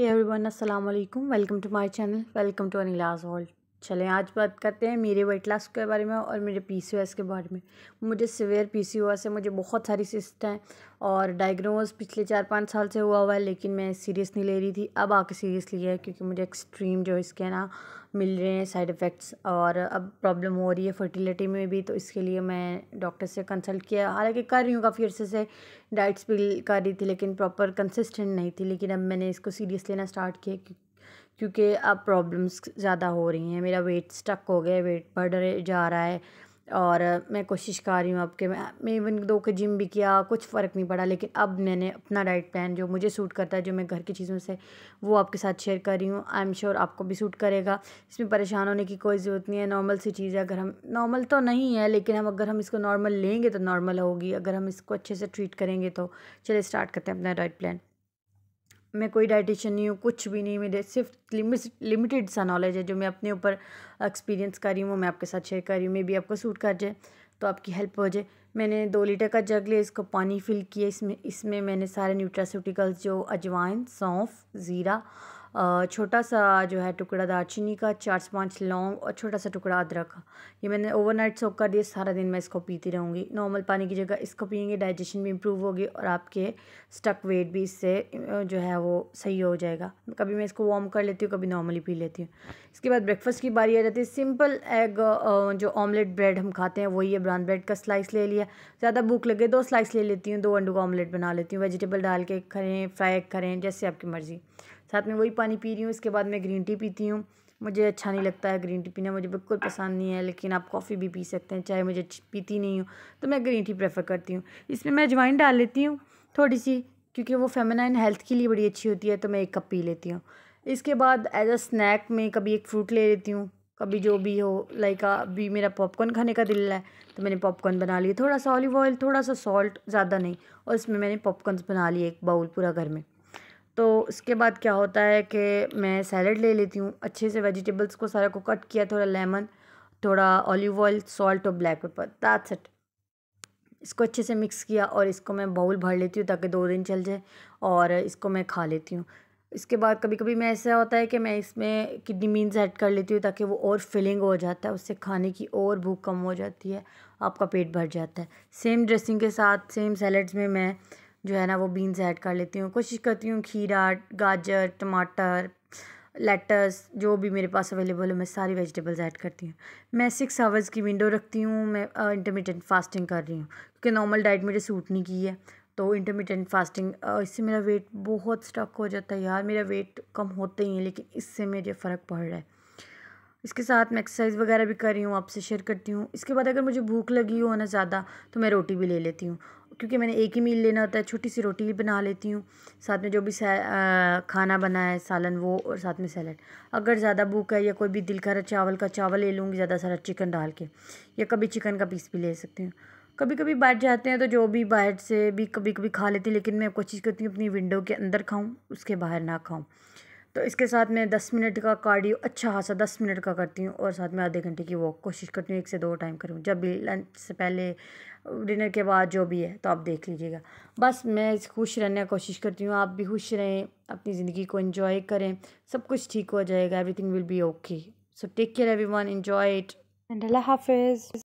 Hey everyone, Assalamu alaikum. Welcome to my channel. Welcome to Anila's World. चलें आज बात करते हैं मेरे वेट लॉस के बारे में और मेरे पी के बारे में मुझे सिवियर पी है मुझे बहुत सारी सिस्ट हैं और डायग्नोज पिछले चार पाँच साल से हुआ हुआ है लेकिन मैं सीरियस नहीं ले रही थी अब आके सीरियस लिया है क्योंकि मुझे एक्सट्रीम जो इसके ना मिल रहे हैं साइड इफ़ेक्ट्स और अब प्रॉब्लम हो रही है फर्टिलिटी में भी तो इसके लिए मैं डॉक्टर से कंसल्ट किया हालांकि कर रही हूँ काफ़ी अर्से से डाइट्स भी कर रही थी लेकिन प्रॉपर कंसिस्टेंट नहीं थी लेकिन अब मैंने इसको सीरियस लेना स्टार्ट किया क्योंकि अब प्रॉब्लम्स ज़्यादा हो रही हैं मेरा वेट स्टक हो गया वेट बढ़ जा रहा है और मैं कोशिश कर रही हूँ अब कि मैं मैं इवन दो के जिम भी किया कुछ फ़र्क नहीं पड़ा लेकिन अब मैंने अपना डाइट प्लान जो मुझे सूट करता है जो मैं घर की चीज़ों से वो आपके साथ शेयर कर रही हूँ आई एम श्योर आपको भी सूट करेगा इसमें परेशान होने की कोई ज़रूरत नहीं है नॉर्मल सी चीज़ है अगर हम नॉर्मल तो नहीं है लेकिन हम अगर हम इसको नॉर्मल लेंगे तो नॉर्मल होगी अगर हम इसको अच्छे से ट्रीट करेंगे तो चलिए स्टार्ट करते हैं अपना डाइट प्लान मैं कोई डाइटिशन नहीं हूँ कुछ भी नहीं मेरे सिर्फ लिमिटेड सा नॉलेज है जो मैं अपने ऊपर एक्सपीरियंस कर रही हूँ वो मैं आपके साथ शेयर कर रही हूँ मे भी आपको सूट कर जाए तो आपकी हेल्प हो जाए मैंने दो लीटर का जग लिया इसको पानी फिल किया इसमें इसमें मैंने सारे न्यूट्रासूटिकल्स जो अजवाइन सौंफ ज़ीरा छोटा सा जो है टुकड़ा दालचीनी का चार से पाँच लौंग और छोटा सा टुकड़ा अदरक का ये मैंने ओवरनाइट सोक कर दिया सारा दिन मैं इसको पीती रहूँगी नॉर्मल पानी की जगह इसको पियेंगे डाइजेशन भी इम्प्रूव होगी और आपके स्टक वेट भी इससे जो है वो सही हो जाएगा कभी मैं इसको वार्म कर लेती हूँ कभी नॉर्मली पी लेती हूँ इसके बाद ब्रेकफास्ट की बारी आ जाती है सिंपल एग जो ऑमलेट ब्रेड हम खाते हैं वही है ब्राउन ब्रेड का स्लाइस ले लिया ज़्यादा भूख लगे दो तो स्लाइस ले लेती हूँ दो अंडू का ऑमलेट बना लेती हूँ वेजिटेबल डाल के करें फ्राई करें जैसे आपकी मर्ज़ी साथ में वही पानी पी रही हूँ इसके बाद मैं ग्रीन टी पीती हूँ मुझे अच्छा नहीं लगता है ग्रीन टी पीना मुझे बिल्कुल पसंद नहीं है लेकिन आप कॉफ़ी भी पी सकते हैं चाहे मुझे पीती नहीं हूँ तो मैं ग्रीन टी प्रेफर करती हूँ इसमें मैं अजवाइन डाल लेती हूँ थोड़ी सी क्योंकि वो फेमिनाइन हेल्थ के लिए बड़ी अच्छी होती है तो मैं एक कप पी लेती हूँ इसके बाद एज अ स्नैक में कभी एक फ्रूट ले लेती हूँ कभी जो भी हो लाइक अभी मेरा पॉपकॉर्न खाने का दिल है तो मैंने पॉपकॉर्न बना लिए थोड़ा सा ऑलिव ऑयल थोड़ा सा सॉल्ट ज़्यादा नहीं और इसमें मैंने पॉपकॉर्न बना लिए एक बाउल पूरा घर में तो उसके बाद क्या होता है कि मैं सैलड ले लेती हूँ अच्छे से वेजिटेबल्स को सारे को कट किया थोड़ा लेमन थोड़ा ऑलिव ऑयल सॉल्ट और ब्लैक पेपर दैट्स इट इसको अच्छे से मिक्स किया और इसको मैं बाउल भर लेती हूँ ताकि दो दिन चल जाए और इसको मैं खा लेती हूँ इसके बाद कभी कभी मैं ऐसा होता है कि मैं इसमें किडनी बीन्स ऐड कर लेती हूँ ताकि वो और फिलिंग हो जाता है उससे खाने की और भूख कम हो जाती है आपका पेट भर जाता है सेम ड्रेसिंग के साथ सेम सैलड्स में मैं जो है ना वो बीन्स ऐड कर लेती हूँ कोशिश करती हूँ खीरा गाजर टमाटर लेटस जो भी मेरे पास अवेलेबल है मैं सारी वेजिटेबल्स ऐड करती हूँ मैं सिक्स आवर्स की विंडो रखती हूँ मैं इंटरमीडियट फास्टिंग कर रही हूँ क्योंकि नॉर्मल डाइट मेरे सूट नहीं की है तो इंटरमीडियंट फास्टिंग इससे मेरा वेट बहुत स्टक हो जाता है यार मेरा वेट कम होता ही है लेकिन इससे मेरे फ़र्क पड़ रहा है इसके साथ मैं एक्सरसाइज वगैरह भी कर रही हूँ आपसे शेयर करती हूँ इसके बाद अगर मुझे भूख लगी हो ना ज़्यादा तो मैं रोटी भी ले लेती हूँ क्योंकि मैंने एक ही मील लेना होता है छोटी सी रोटी भी बना लेती हूँ साथ में जो भी आ, खाना बना है सालन वो और साथ में सैलड अगर ज़्यादा भूख है या कोई भी दिल कर चावल का चावल ले लूँगी ज़्यादा सारा चिकन डाल के या कभी चिकन का पीस भी ले सकती हूँ कभी कभी बाहर जाते हैं तो जो भी बाहर से भी कभी कभी खा लेती लेकिन मैं कोशिश करती हूँ अपनी विंडो के अंदर खाऊँ उसके बाहर ना खाऊँ तो इसके साथ मैं दस मिनट का कार्डियो अच्छा खासा दस मिनट का करती हूँ और साथ में आधे घंटे की वॉक कोशिश करती हूँ एक से दो टाइम करूँ जब भी लंच से पहले डिनर के बाद जो भी है तो आप देख लीजिएगा बस मैं खुश रहने की कोशिश करती हूँ आप भी खुश रहें अपनी ज़िंदगी को इन्जॉय करें सब कुछ ठीक हो जाएगा everything will be okay so take care everyone enjoy it and अल्लाह हाफिज़